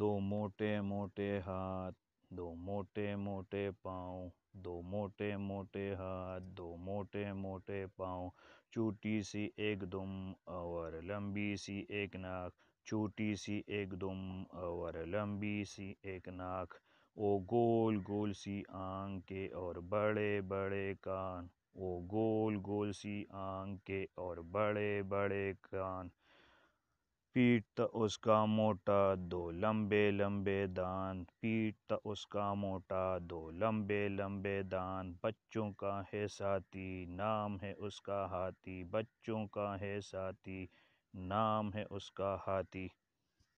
दो मोटे मोटे हाथ दो मोटे मोटे पाँव दो मोटे मोटे हाथ दो मोटे मोटे पाँव छोटी सी एक दुम और लंबी सी एक नाक छोटी सी एक दुम और लंबी सी एक नाक ओ गोल गोल सी के और बड़े बड़े कान ओ गोल गोल सी के और बड़े बड़े कान तो उसका मोटा दो लम्बे लम्बे पीठ तो उसका मोटा दो लम्बे लम्बे दान बच्चों का है साथी नाम है उसका हाथी बच्चों का है साथी नाम है उसका हाथी